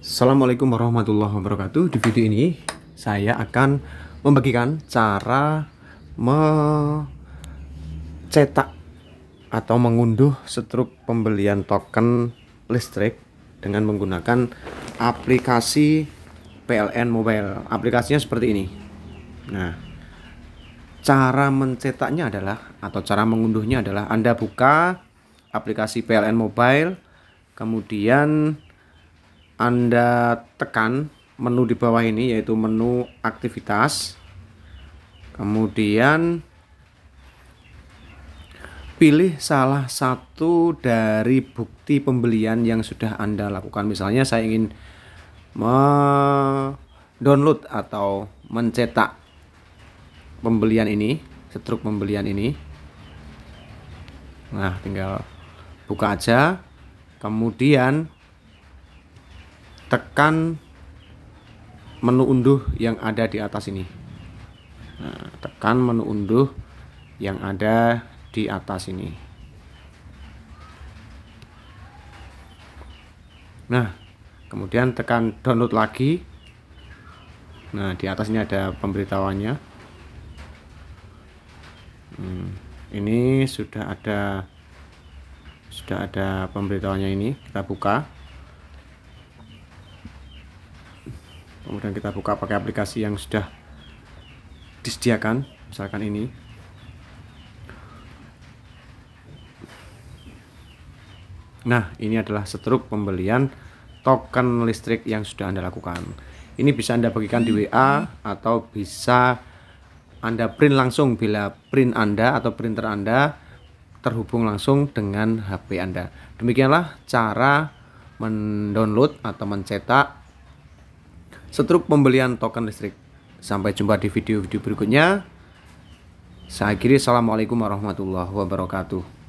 Assalamualaikum warahmatullahi wabarakatuh. Di video ini saya akan membagikan cara mencetak atau mengunduh struk pembelian token listrik dengan menggunakan aplikasi PLN Mobile. Aplikasinya seperti ini. Nah, cara mencetaknya adalah atau cara mengunduhnya adalah Anda buka aplikasi PLN Mobile, kemudian anda tekan menu di bawah ini yaitu menu aktivitas kemudian pilih salah satu dari bukti pembelian yang sudah Anda lakukan misalnya saya ingin mendownload atau mencetak pembelian ini struk pembelian ini nah tinggal buka aja kemudian tekan menu unduh yang ada di atas ini nah, tekan menu unduh yang ada di atas ini nah kemudian tekan download lagi nah di atas ini ada pemberitahuannya hmm, ini sudah ada sudah ada pemberitahuannya ini kita buka kemudian kita buka pakai aplikasi yang sudah disediakan misalkan ini nah ini adalah setruk pembelian token listrik yang sudah anda lakukan ini bisa anda bagikan di WA atau bisa anda print langsung bila print anda atau printer anda terhubung langsung dengan HP anda demikianlah cara mendownload atau mencetak setruk pembelian token listrik. Sampai jumpa di video-video berikutnya. Saya akhiri. Assalamualaikum warahmatullahi wabarakatuh.